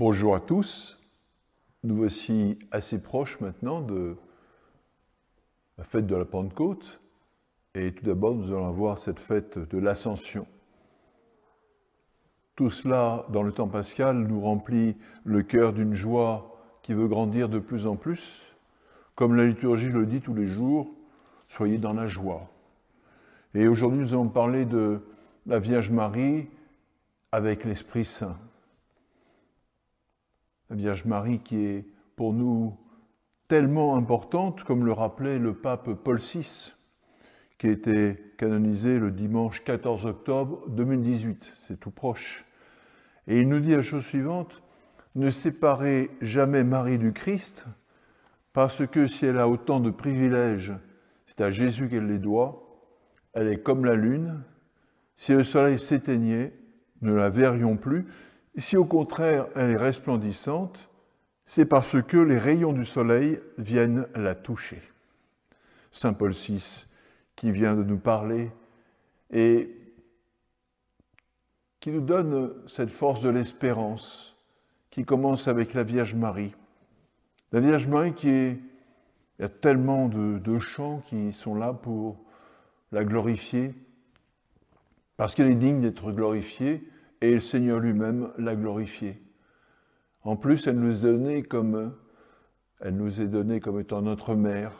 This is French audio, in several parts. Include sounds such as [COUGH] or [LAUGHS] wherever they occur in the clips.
Bonjour à tous. Nous voici assez proches maintenant de la fête de la Pentecôte. Et tout d'abord, nous allons voir cette fête de l'Ascension. Tout cela, dans le temps pascal, nous remplit le cœur d'une joie qui veut grandir de plus en plus. Comme la liturgie le dit tous les jours, soyez dans la joie. Et aujourd'hui, nous allons parler de la Vierge Marie avec l'Esprit Saint la Vierge Marie qui est pour nous tellement importante, comme le rappelait le pape Paul VI, qui a été canonisé le dimanche 14 octobre 2018, c'est tout proche. Et il nous dit la chose suivante, ne séparez jamais Marie du Christ, parce que si elle a autant de privilèges, c'est à Jésus qu'elle les doit, elle est comme la lune, si le soleil s'éteignait, ne la verrions plus, si au contraire elle est resplendissante, c'est parce que les rayons du soleil viennent la toucher. Saint Paul VI, qui vient de nous parler et qui nous donne cette force de l'espérance, qui commence avec la Vierge Marie. La Vierge Marie qui est... Il y a tellement de, chants qui sont là pour la glorifier, parce qu'elle est digne d'être glorifiée, et le Seigneur lui-même l'a glorifiée. En plus, elle nous est donnée comme, elle nous est donnée comme étant notre mère,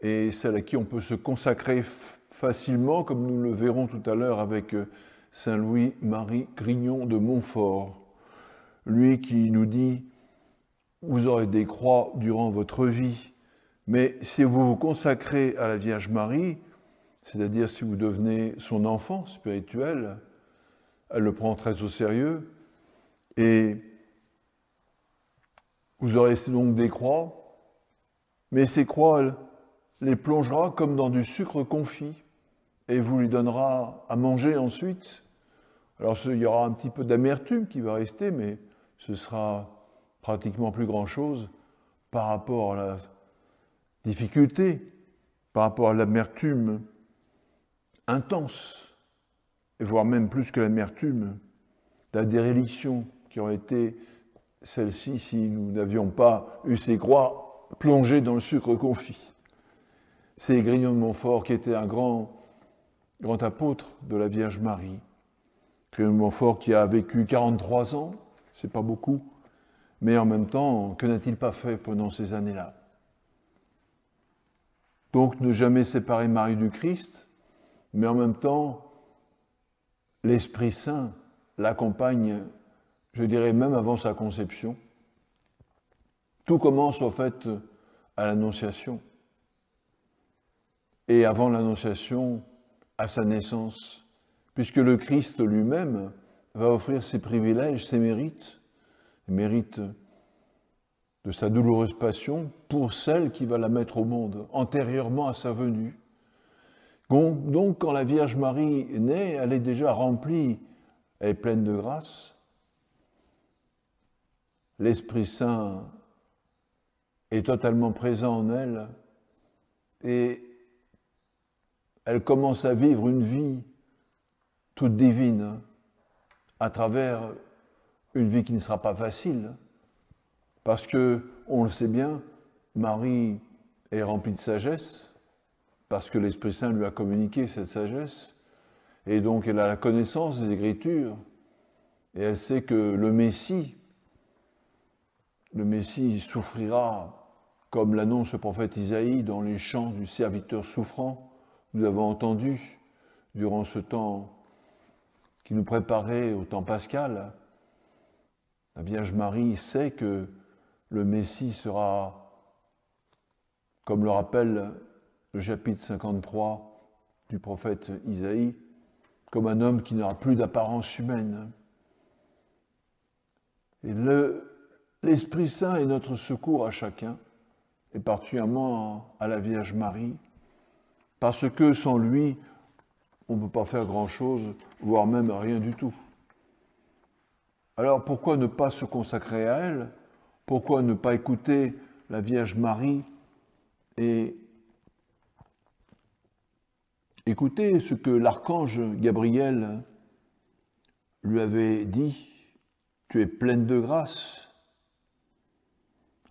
et celle à qui on peut se consacrer facilement, comme nous le verrons tout à l'heure avec euh, Saint Louis-Marie Grignon de Montfort, lui qui nous dit, vous aurez des croix durant votre vie, mais si vous vous consacrez à la Vierge Marie, c'est-à-dire si vous devenez son enfant spirituel, elle le prend très au sérieux. Et vous aurez donc des croix, mais ces croix, elle les plongera comme dans du sucre confit et vous lui donnera à manger ensuite. Alors il y aura un petit peu d'amertume qui va rester, mais ce sera pratiquement plus grand-chose par rapport à la difficulté, par rapport à l'amertume intense voire même plus que l'amertume, la déréliction qui aurait été celle-ci si nous n'avions pas eu ces croix plongées dans le sucre confit. C'est Grignon de Montfort qui était un grand, grand apôtre de la Vierge Marie. Grignon de Montfort qui a vécu 43 ans, c'est pas beaucoup, mais en même temps, que n'a-t-il pas fait pendant ces années-là Donc ne jamais séparer Marie du Christ, mais en même temps l'Esprit Saint l'accompagne, je dirais même avant sa conception. Tout commence au fait à l'Annonciation. Et avant l'Annonciation, à sa naissance, puisque le Christ lui-même va offrir ses privilèges, ses mérites, les mérites de sa douloureuse passion pour celle qui va la mettre au monde antérieurement à sa venue. Donc quand la Vierge Marie naît, elle est déjà remplie, elle est pleine de grâce. L'Esprit Saint est totalement présent en elle et elle commence à vivre une vie toute divine à travers une vie qui ne sera pas facile parce que on le sait bien, Marie est remplie de sagesse, parce que l'Esprit Saint lui a communiqué cette sagesse. Et donc elle a la connaissance des Écritures. Et elle sait que le Messie, le Messie souffrira, comme l'annonce le prophète Isaïe dans les chants du serviteur souffrant. Nous avons entendu durant ce temps qui nous préparait au temps pascal. La Vierge Marie sait que le Messie sera, comme le rappelle chapitre 53 du prophète Isaïe, comme un homme qui n'aura plus d'apparence humaine. Et l'Esprit Saint est notre secours à chacun, et particulièrement à la Vierge Marie, parce que sans lui, on ne peut pas faire grand-chose, voire même rien du tout. Alors pourquoi ne pas se consacrer à elle Pourquoi ne pas écouter la Vierge Marie et Écoutez ce que l'archange Gabriel lui avait dit, tu es pleine de grâce,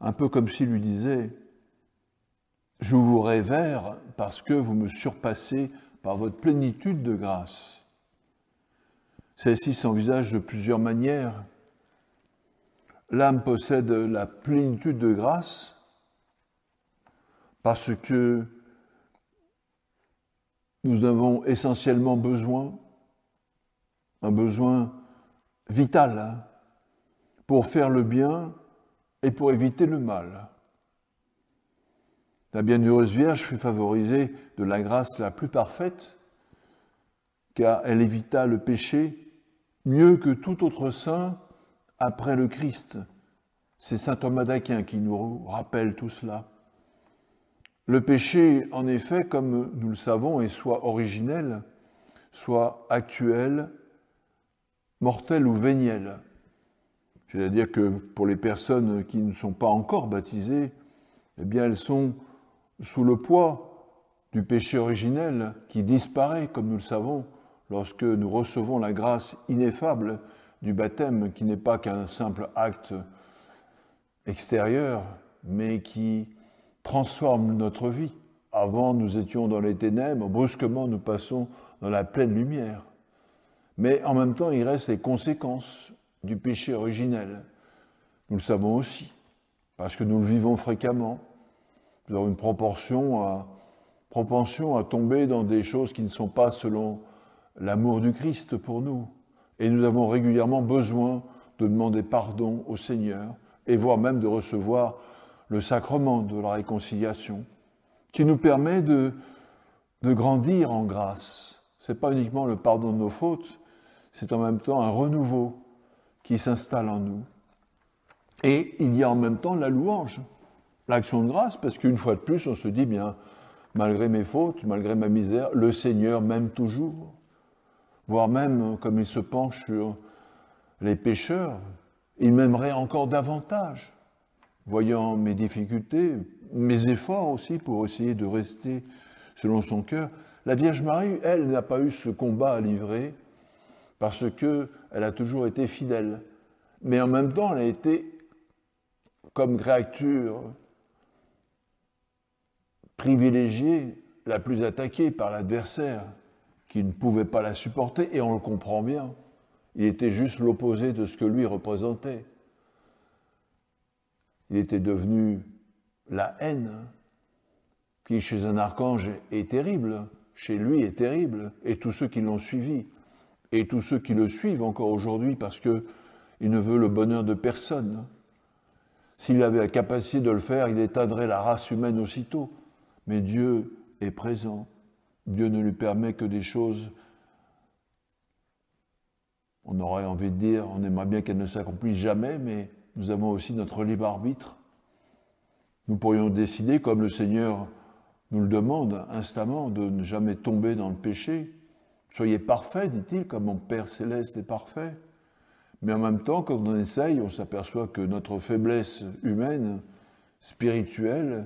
un peu comme s'il lui disait, je vous révère parce que vous me surpassez par votre plénitude de grâce. Celle-ci s'envisage de plusieurs manières. L'âme possède la plénitude de grâce parce que nous avons essentiellement besoin, un besoin vital, hein, pour faire le bien et pour éviter le mal. La bienheureuse Vierge fut favorisée de la grâce la plus parfaite, car elle évita le péché mieux que tout autre saint après le Christ. C'est saint Thomas d'Aquin qui nous rappelle tout cela. Le péché, en effet, comme nous le savons, est soit originel, soit actuel, mortel ou véniel. C'est-à-dire que pour les personnes qui ne sont pas encore baptisées, eh bien elles sont sous le poids du péché originel qui disparaît, comme nous le savons, lorsque nous recevons la grâce ineffable du baptême qui n'est pas qu'un simple acte extérieur, mais qui transforme notre vie. Avant, nous étions dans les ténèbres, brusquement, nous passons dans la pleine lumière. Mais en même temps, il reste les conséquences du péché originel. Nous le savons aussi, parce que nous le vivons fréquemment. Nous avons une proportion à, propension à tomber dans des choses qui ne sont pas selon l'amour du Christ pour nous. Et nous avons régulièrement besoin de demander pardon au Seigneur et voire même de recevoir le sacrement de la réconciliation, qui nous permet de, de grandir en grâce. Ce n'est pas uniquement le pardon de nos fautes, c'est en même temps un renouveau qui s'installe en nous. Et il y a en même temps la louange, l'action de grâce, parce qu'une fois de plus, on se dit, bien, malgré mes fautes, malgré ma misère, le Seigneur m'aime toujours. Voire même, comme il se penche sur les pécheurs, il m'aimerait encore davantage voyant mes difficultés, mes efforts aussi pour essayer de rester selon son cœur, la Vierge Marie, elle, n'a pas eu ce combat à livrer parce qu'elle a toujours été fidèle. Mais en même temps, elle a été, comme créature privilégiée, la plus attaquée par l'adversaire, qui ne pouvait pas la supporter, et on le comprend bien. Il était juste l'opposé de ce que lui représentait il était devenu la haine, qui chez un archange est terrible, chez lui est terrible, et tous ceux qui l'ont suivi, et tous ceux qui le suivent encore aujourd'hui parce qu'il ne veut le bonheur de personne. S'il avait la capacité de le faire, il éteindrait la race humaine aussitôt. Mais Dieu est présent. Dieu ne lui permet que des choses, on aurait envie de dire, on aimerait bien qu'elles ne s'accomplissent jamais, mais nous avons aussi notre libre arbitre. Nous pourrions décider, comme le Seigneur nous le demande instamment, de ne jamais tomber dans le péché. Soyez parfaits, dit-il, comme mon Père céleste est parfait. Mais en même temps, quand on essaye, on s'aperçoit que notre faiblesse humaine, spirituelle,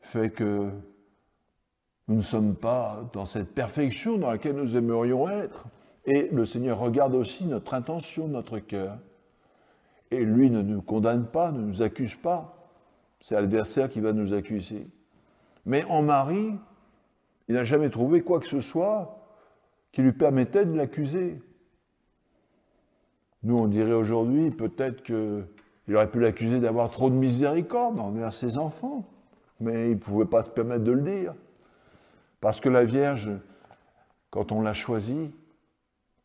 fait que nous ne sommes pas dans cette perfection dans laquelle nous aimerions être. Et le Seigneur regarde aussi notre intention, notre cœur. Et lui ne nous condamne pas, ne nous accuse pas. C'est l'adversaire qui va nous accuser. Mais en Marie, il n'a jamais trouvé quoi que ce soit qui lui permettait de l'accuser. Nous, on dirait aujourd'hui peut-être qu'il aurait pu l'accuser d'avoir trop de miséricorde envers ses enfants, mais il ne pouvait pas se permettre de le dire. Parce que la Vierge, quand on l'a choisie,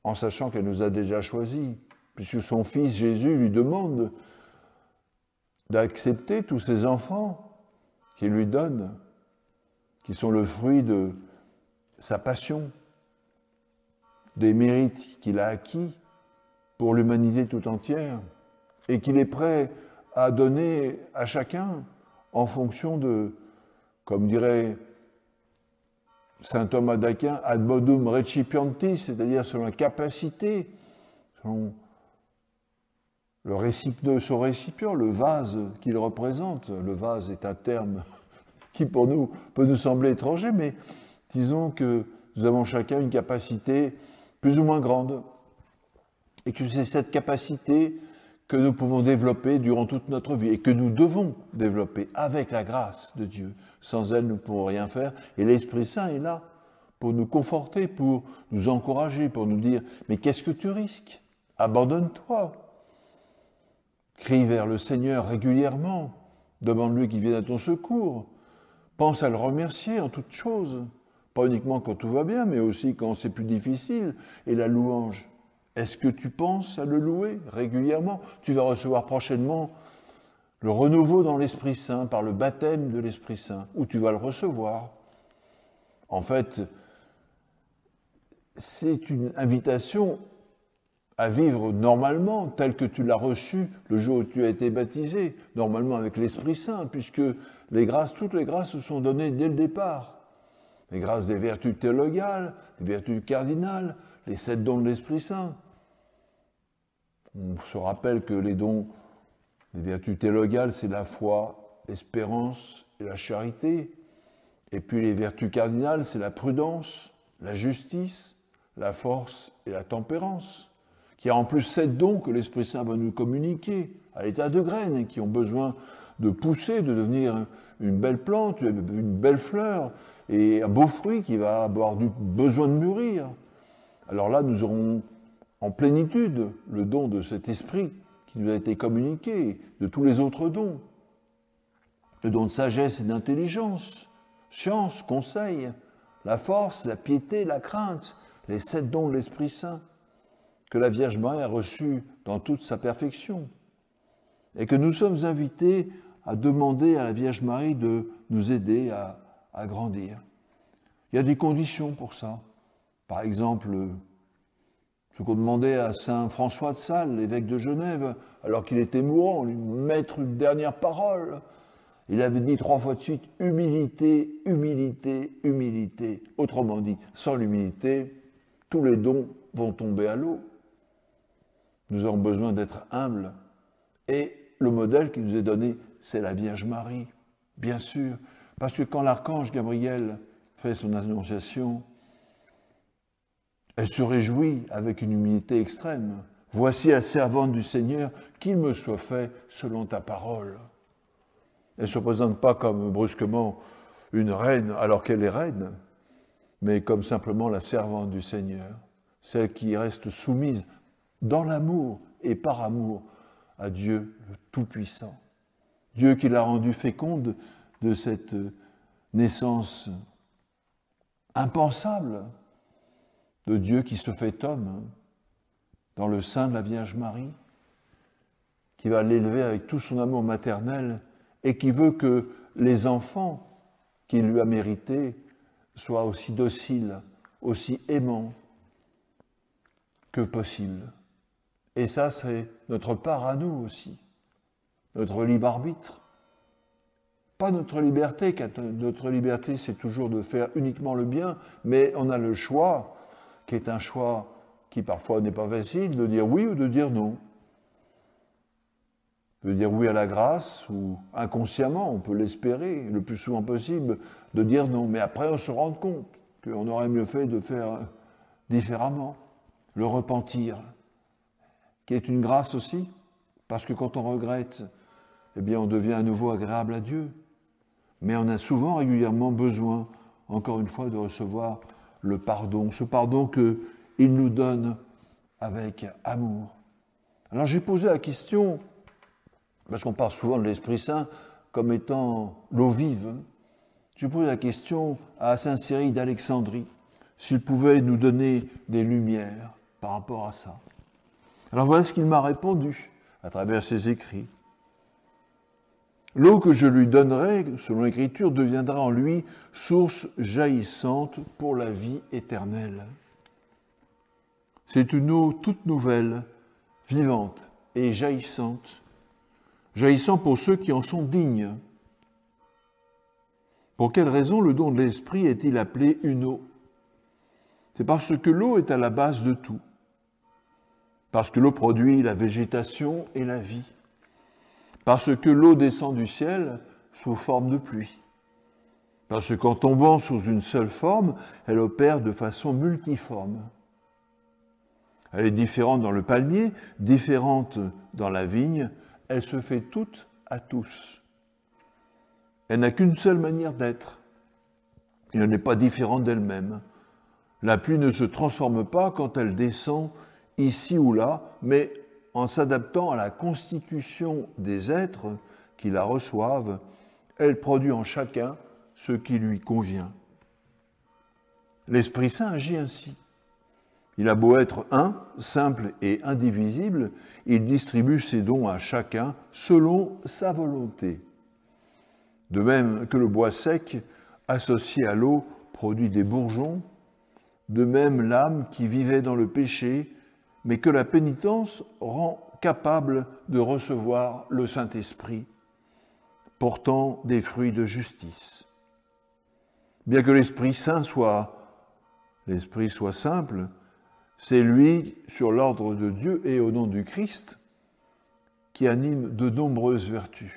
en sachant qu'elle nous a déjà choisis, puisque son fils Jésus lui demande d'accepter tous ses enfants qu'il lui donne, qui sont le fruit de sa passion, des mérites qu'il a acquis pour l'humanité tout entière, et qu'il est prêt à donner à chacun en fonction de, comme dirait saint Thomas d'Aquin, ad modum recipientis, c'est-à-dire selon la capacité, selon le récipient, son récipient, le vase qu'il représente. Le vase est un terme [LAUGHS] qui pour nous peut nous sembler étranger, mais disons que nous avons chacun une capacité plus ou moins grande, et que c'est cette capacité que nous pouvons développer durant toute notre vie et que nous devons développer avec la grâce de Dieu. Sans elle, nous ne pouvons rien faire. Et l'Esprit Saint est là pour nous conforter, pour nous encourager, pour nous dire, mais qu'est-ce que tu risques Abandonne-toi, Crie vers le Seigneur régulièrement. Demande-lui qu'il vienne à ton secours. Pense à le remercier en toutes choses. Pas uniquement quand tout va bien, mais aussi quand c'est plus difficile. Et la louange. Est-ce que tu penses à le louer régulièrement Tu vas recevoir prochainement le renouveau dans l'Esprit Saint par le baptême de l'Esprit Saint, où tu vas le recevoir. En fait, c'est une invitation à vivre normalement tel que tu l'as reçu le jour où tu as été baptisé, normalement avec l'Esprit Saint, puisque les grâces, toutes les grâces se sont données dès le départ. Les grâces des vertus théologales, des vertus cardinales, les sept dons de l'Esprit Saint. On se rappelle que les dons les vertus théologales, c'est la foi, l'espérance et la charité. Et puis les vertus cardinales, c'est la prudence, la justice, la force et la tempérance qui a en plus sept dons que l'Esprit Saint va nous communiquer à l'état de graines, hein, qui ont besoin de pousser, de devenir une belle plante, une belle fleur, et un beau fruit qui va avoir besoin de mûrir. Alors là, nous aurons en plénitude le don de cet esprit qui nous a été communiqué, de tous les autres dons. Le don de sagesse et d'intelligence, science, conseil, la force, la piété, la crainte, les sept dons de l'Esprit Saint que la Vierge Marie a reçu dans toute sa perfection, et que nous sommes invités à demander à la Vierge Marie de nous aider à, à grandir. Il y a des conditions pour ça. Par exemple, ce qu'on demandait à Saint François de Sales, l'évêque de Genève, alors qu'il était mourant, lui mettre une dernière parole. Il avait dit trois fois de suite humilité, humilité, humilité. Autrement dit, sans l'humilité, tous les dons vont tomber à l'eau. Nous avons besoin d'être humbles. Et le modèle qui nous est donné, c'est la Vierge Marie, bien sûr. Parce que quand l'archange Gabriel fait son annonciation, elle se réjouit avec une humilité extrême. Voici la servante du Seigneur, qu'il me soit fait selon ta parole. Elle ne se présente pas comme brusquement une reine alors qu'elle est reine, mais comme simplement la servante du Seigneur, celle qui reste soumise dans l'amour et par amour à Dieu Tout-Puissant. Dieu qui l'a rendu féconde de cette euh, naissance impensable de Dieu qui se fait homme dans le sein de la Vierge Marie, qui va l'élever avec tout son amour maternel et qui veut que les enfants qu'il lui a mérités soient aussi dociles, aussi aimants que possible. Et ça, c'est notre part à nous aussi, notre libre arbitre. Pas notre liberté, car notre liberté, c'est toujours de faire uniquement le bien, mais on a le choix, qui est un choix qui parfois n'est pas facile, de dire oui ou de dire non. De dire oui à la grâce, ou inconsciemment, on peut l'espérer le plus souvent possible, de dire non. Mais après, on se rend compte qu'on aurait mieux fait de faire différemment, le repentir qui est une grâce aussi, parce que quand on regrette, eh bien on devient à nouveau agréable à Dieu. Mais on a souvent régulièrement besoin, encore une fois, de recevoir le pardon, ce pardon qu'il nous donne avec amour. Alors j'ai posé la question, parce qu'on parle souvent de l'Esprit Saint comme étant l'eau vive, hein. j'ai posé la question à Saint cyrille d'Alexandrie s'il pouvait nous donner des lumières par rapport à ça. Alors voilà ce qu'il m'a répondu à travers ses écrits. L'eau que je lui donnerai, selon l'Écriture, deviendra en lui source jaillissante pour la vie éternelle. C'est une eau toute nouvelle, vivante et jaillissante, jaillissant pour ceux qui en sont dignes. Pour quelle raison le don de l'Esprit est-il appelé une eau C'est parce que l'eau est à la base de tout parce que l'eau produit la végétation et la vie, parce que l'eau descend du ciel sous forme de pluie, parce qu'en tombant sous une seule forme, elle opère de façon multiforme. Elle est différente dans le palmier, différente dans la vigne, elle se fait toute à tous. Elle n'a qu'une seule manière d'être, elle n'est pas différente d'elle-même. La pluie ne se transforme pas quand elle descend ici ou là, mais en s'adaptant à la constitution des êtres qui la reçoivent, elle produit en chacun ce qui lui convient. L'Esprit Saint agit ainsi. Il a beau être un, simple et indivisible, il distribue ses dons à chacun selon sa volonté. De même que le bois sec, associé à l'eau, produit des bourgeons, de même l'âme qui vivait dans le péché mais que la pénitence rend capable de recevoir le Saint-Esprit, portant des fruits de justice. Bien que l'Esprit Saint soit l'Esprit soit simple, c'est lui, sur l'ordre de Dieu et au nom du Christ, qui anime de nombreuses vertus.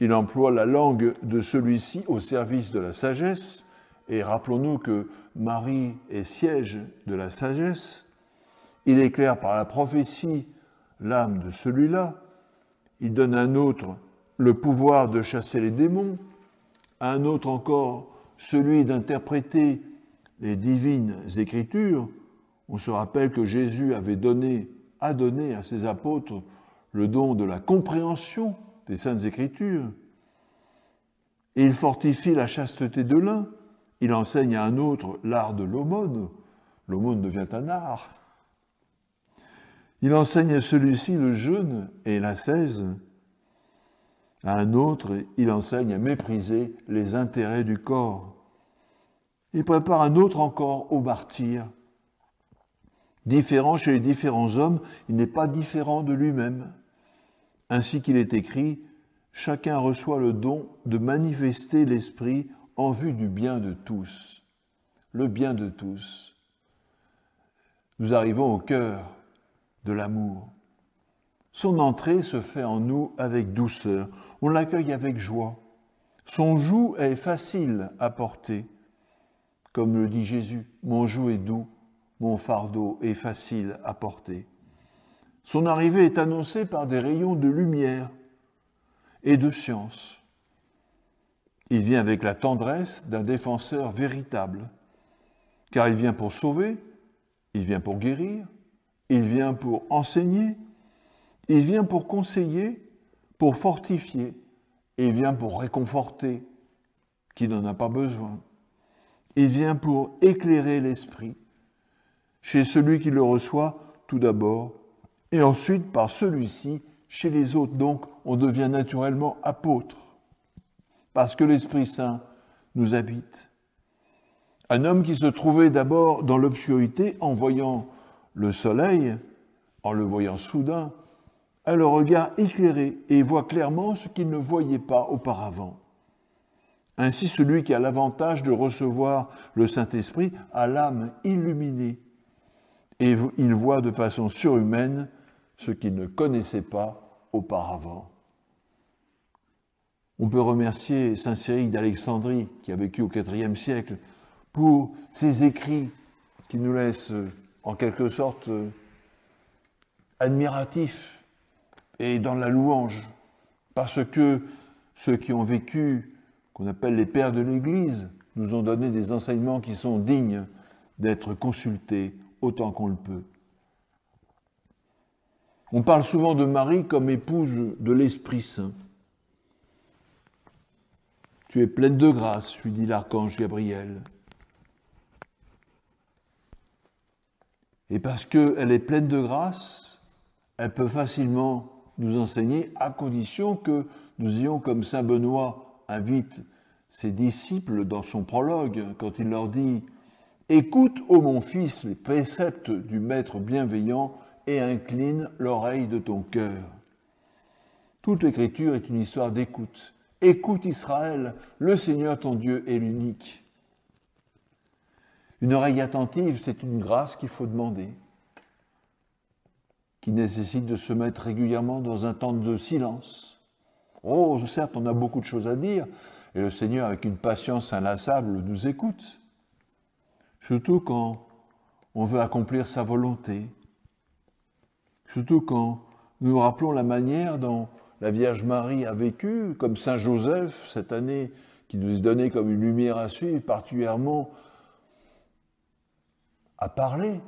Il emploie la langue de celui-ci au service de la sagesse, et rappelons-nous que Marie est siège de la sagesse, il éclaire par la prophétie l'âme de celui-là. Il donne à un autre le pouvoir de chasser les démons, à un autre encore celui d'interpréter les divines écritures. On se rappelle que Jésus avait donné, a donné à ses apôtres le don de la compréhension des saintes écritures. Et il fortifie la chasteté de l'un, il enseigne à un autre l'art de l'aumône. L'aumône devient un art. Il enseigne à celui-ci le jeûne et l'ascèse. À un autre, il enseigne à mépriser les intérêts du corps. Il prépare un autre encore au martyr. Différent chez les différents hommes, il n'est pas différent de lui-même. Ainsi qu'il est écrit, chacun reçoit le don de manifester l'esprit en vue du bien de tous. Le bien de tous. Nous arrivons au cœur de l'amour. Son entrée se fait en nous avec douceur, on l'accueille avec joie. Son joug est facile à porter. Comme le dit Jésus, mon joug est doux, mon fardeau est facile à porter. Son arrivée est annoncée par des rayons de lumière et de science. Il vient avec la tendresse d'un défenseur véritable, car il vient pour sauver, il vient pour guérir, il vient pour enseigner, il vient pour conseiller, pour fortifier, il vient pour réconforter qui n'en a pas besoin. Il vient pour éclairer l'esprit chez celui qui le reçoit tout d'abord, et ensuite par celui-ci chez les autres. Donc on devient naturellement apôtre, parce que l'Esprit Saint nous habite. Un homme qui se trouvait d'abord dans l'obscurité en voyant le soleil, en le voyant soudain, a le regard éclairé et voit clairement ce qu'il ne voyait pas auparavant. Ainsi, celui qui a l'avantage de recevoir le Saint-Esprit a l'âme illuminée et il voit de façon surhumaine ce qu'il ne connaissait pas auparavant. On peut remercier Saint cyrille d'Alexandrie, qui a vécu au IVe siècle, pour ses écrits qui nous laissent en quelque sorte euh, admiratif et dans la louange, parce que ceux qui ont vécu, qu'on appelle les pères de l'Église, nous ont donné des enseignements qui sont dignes d'être consultés autant qu'on le peut. On parle souvent de Marie comme épouse de l'Esprit Saint. Tu es pleine de grâce, lui dit l'archange Gabriel. Et parce qu'elle est pleine de grâce, elle peut facilement nous enseigner à condition que nous ayons, comme Saint Benoît invite ses disciples dans son prologue, quand il leur dit Écoute, ô mon fils, les préceptes du Maître bienveillant et incline l'oreille de ton cœur. Toute l'écriture est une histoire d'écoute. Écoute Israël, le Seigneur ton Dieu est l'unique. Une oreille attentive, c'est une grâce qu'il faut demander, qui nécessite de se mettre régulièrement dans un temps de silence. Oh, certes, on a beaucoup de choses à dire, et le Seigneur, avec une patience inlassable, nous écoute, surtout quand on veut accomplir sa volonté, surtout quand nous nous rappelons la manière dont la Vierge Marie a vécu, comme Saint Joseph cette année, qui nous est donné comme une lumière à suivre, particulièrement à parler.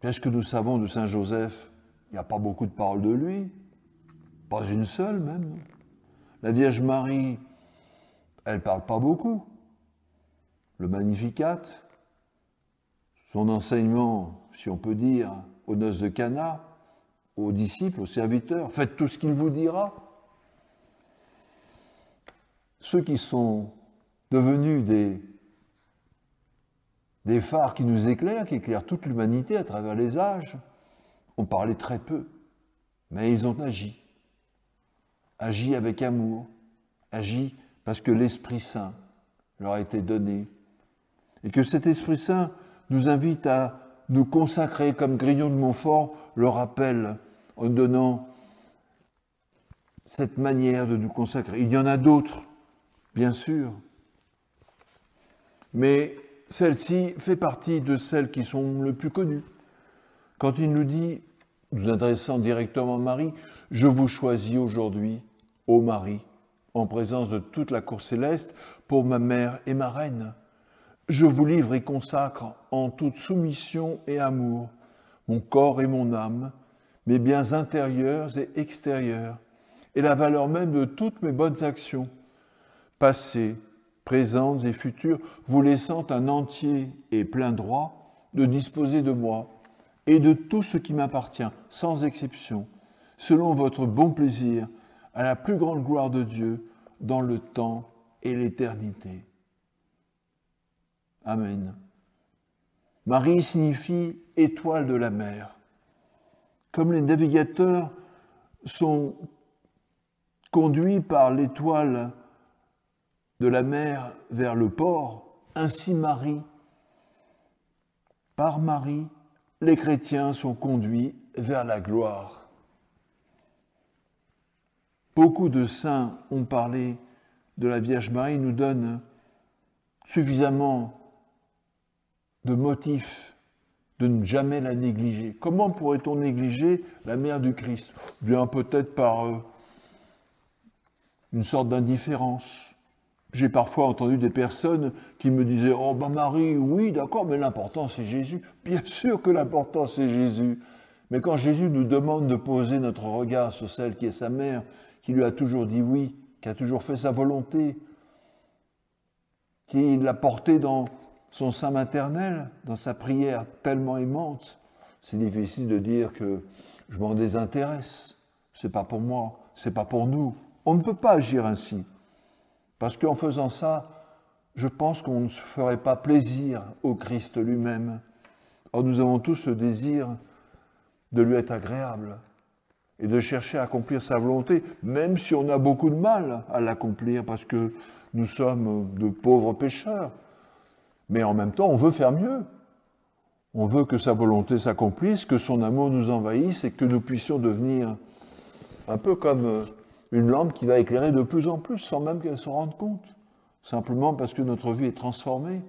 Qu'est-ce que nous savons de Saint Joseph Il n'y a pas beaucoup de paroles de lui, pas une seule même. La Vierge Marie, elle ne parle pas beaucoup. Le Magnificat, son enseignement, si on peut dire, aux noces de Cana, aux disciples, aux serviteurs, faites tout ce qu'il vous dira. Ceux qui sont devenus des des phares qui nous éclairent, qui éclairent toute l'humanité à travers les âges. On parlait très peu, mais ils ont agi. Agi avec amour, agi parce que l'Esprit Saint leur a été donné. Et que cet Esprit Saint nous invite à nous consacrer, comme Grignon de Montfort le rappelle, en donnant cette manière de nous consacrer. Il y en a d'autres, bien sûr. Mais celle-ci fait partie de celles qui sont le plus connues. Quand il nous dit, nous adressant directement à Marie, Je vous choisis aujourd'hui, ô Marie, en présence de toute la cour céleste, pour ma mère et ma reine. Je vous livre et consacre en toute soumission et amour mon corps et mon âme, mes biens intérieurs et extérieurs, et la valeur même de toutes mes bonnes actions, passées, présentes et futures, vous laissant un entier et plein droit de disposer de moi et de tout ce qui m'appartient, sans exception, selon votre bon plaisir, à la plus grande gloire de Dieu, dans le temps et l'éternité. Amen. Marie signifie étoile de la mer. Comme les navigateurs sont conduits par l'étoile de la mer vers le port, ainsi Marie. Par Marie, les chrétiens sont conduits vers la gloire. Beaucoup de saints ont parlé de la Vierge Marie, nous donnent suffisamment de motifs de ne jamais la négliger. Comment pourrait-on négliger la mère du Christ Bien peut-être par euh, une sorte d'indifférence, j'ai parfois entendu des personnes qui me disaient Oh, ben Marie, oui, d'accord, mais l'important c'est Jésus. Bien sûr que l'important c'est Jésus. Mais quand Jésus nous demande de poser notre regard sur celle qui est sa mère, qui lui a toujours dit oui, qui a toujours fait sa volonté, qui l'a portée dans son sein maternel, dans sa prière tellement aimante, c'est difficile de dire que je m'en désintéresse. C'est pas pour moi, c'est pas pour nous. On ne peut pas agir ainsi. Parce qu'en faisant ça, je pense qu'on ne se ferait pas plaisir au Christ lui-même. Or, nous avons tous ce désir de lui être agréable et de chercher à accomplir sa volonté, même si on a beaucoup de mal à l'accomplir parce que nous sommes de pauvres pécheurs. Mais en même temps, on veut faire mieux. On veut que sa volonté s'accomplisse, que son amour nous envahisse et que nous puissions devenir un peu comme euh, une lampe qui va éclairer de plus en plus sans même qu'elle s'en rende compte, simplement parce que notre vie est transformée,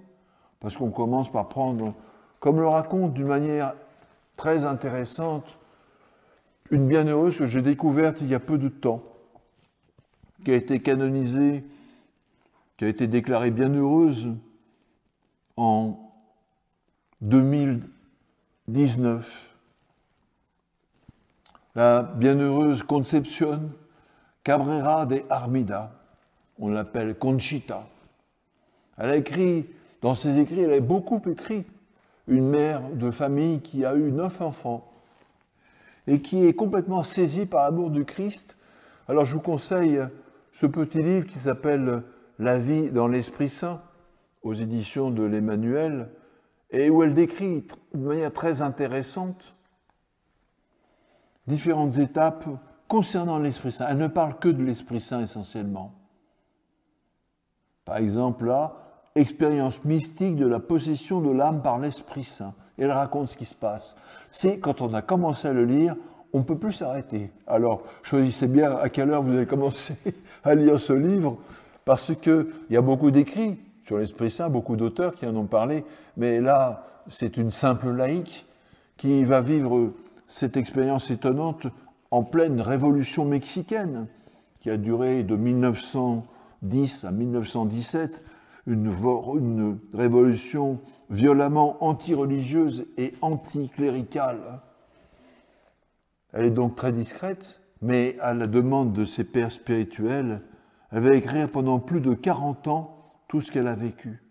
parce qu'on commence par prendre, comme le raconte d'une manière très intéressante, une bienheureuse que j'ai découverte il y a peu de temps, qui a été canonisée, qui a été déclarée bienheureuse en 2019. La bienheureuse conceptionne, Cabrera de Armida, on l'appelle Conchita. Elle a écrit, dans ses écrits, elle a beaucoup écrit, une mère de famille qui a eu neuf enfants et qui est complètement saisie par l'amour du Christ. Alors je vous conseille ce petit livre qui s'appelle La vie dans l'Esprit Saint aux éditions de l'Emmanuel et où elle décrit de manière très intéressante différentes étapes concernant l'Esprit Saint. Elle ne parle que de l'Esprit Saint essentiellement. Par exemple, là, expérience mystique de la possession de l'âme par l'Esprit Saint. elle raconte ce qui se passe. C'est quand on a commencé à le lire, on ne peut plus s'arrêter. Alors, choisissez bien à quelle heure vous allez commencer [LAUGHS] à lire ce livre, parce qu'il y a beaucoup d'écrits sur l'Esprit Saint, beaucoup d'auteurs qui en ont parlé, mais là, c'est une simple laïque qui va vivre cette expérience étonnante en pleine révolution mexicaine, qui a duré de 1910 à 1917, une, révolution violemment antireligieuse et anti-cléricale. Elle est donc très discrète, mais à la demande de ses pères spirituels, elle va écrire pendant plus de 40 ans tout ce qu'elle a vécu.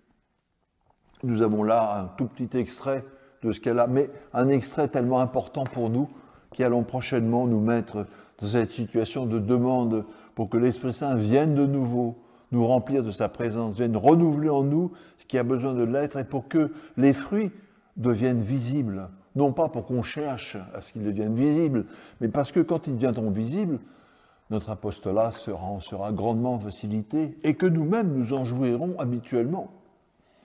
Nous avons là un tout petit extrait de ce qu'elle a, mais un extrait tellement important pour nous qui allons prochainement nous mettre dans cette situation de demande pour que l'Esprit Saint vienne de nouveau nous remplir de sa présence, vienne renouveler en nous ce qui a besoin de l'être et pour que les fruits deviennent visibles. Non pas pour qu'on cherche à ce qu'ils deviennent visibles, mais parce que quand ils deviendront visibles, notre apostolat sera, sera grandement facilité et que nous-mêmes nous en jouirons habituellement.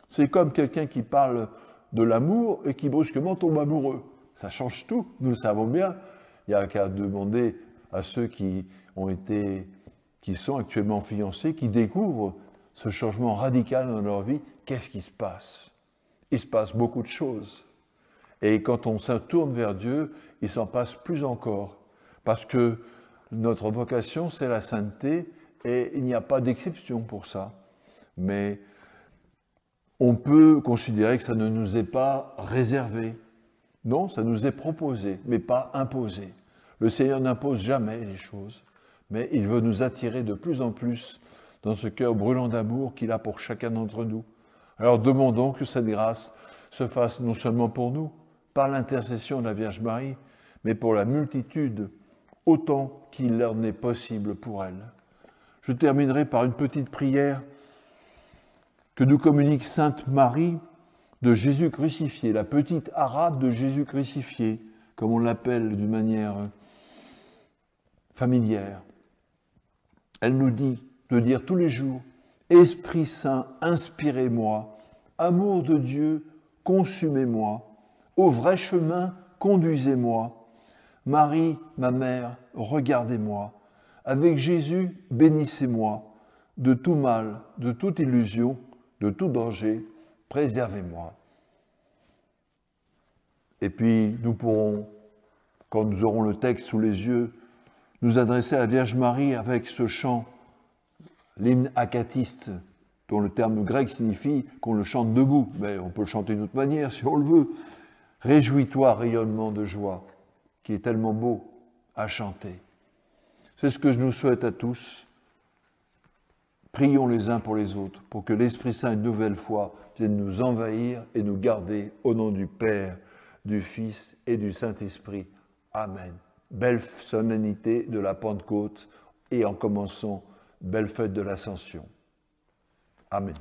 C'est comme quelqu'un qui parle de l'amour et qui brusquement tombe amoureux. Ça change tout, nous le savons bien. Il n'y a qu'à demander à ceux qui ont été, qui sont actuellement fiancés, qui découvrent ce changement radical dans leur vie, qu'est-ce qui se passe Il se passe beaucoup de choses. Et quand on se tourne vers Dieu, il s'en passe plus encore. Parce que notre vocation, c'est la sainteté, et il n'y a pas d'exception pour ça. Mais on peut considérer que ça ne nous est pas réservé. Non, ça nous est proposé, mais pas imposé. Le Seigneur n'impose jamais les choses, mais il veut nous attirer de plus en plus dans ce cœur brûlant d'amour qu'il a pour chacun d'entre nous. Alors demandons que cette grâce se fasse non seulement pour nous, par l'intercession de la Vierge Marie, mais pour la multitude, autant qu'il leur est possible pour elle. Je terminerai par une petite prière que nous communique Sainte Marie de Jésus crucifié, la petite arabe de Jésus crucifié, comme on l'appelle d'une manière euh, familière. Elle nous dit de dire tous les jours, Esprit Saint, inspirez-moi, amour de Dieu, consumez-moi, au vrai chemin, conduisez-moi. Marie, ma mère, regardez-moi. Avec Jésus, bénissez-moi de tout mal, de toute illusion, de tout danger, préservez-moi. Et puis nous pourrons, quand nous aurons le texte sous les yeux, nous adresser à la Vierge Marie avec ce chant, l'hymne acatiste, dont le terme grec signifie qu'on le chante debout, mais on peut le chanter d'une autre manière si on le veut. Réjouis-toi, rayonnement de joie, qui est tellement beau à chanter. C'est ce que je nous souhaite à tous Prions les uns pour les autres, pour que l'Esprit Saint, une nouvelle fois, vienne nous envahir et nous garder au nom du Père, du Fils et du Saint-Esprit. Amen. Belle solennité de la Pentecôte et en commençant, belle fête de l'Ascension. Amen.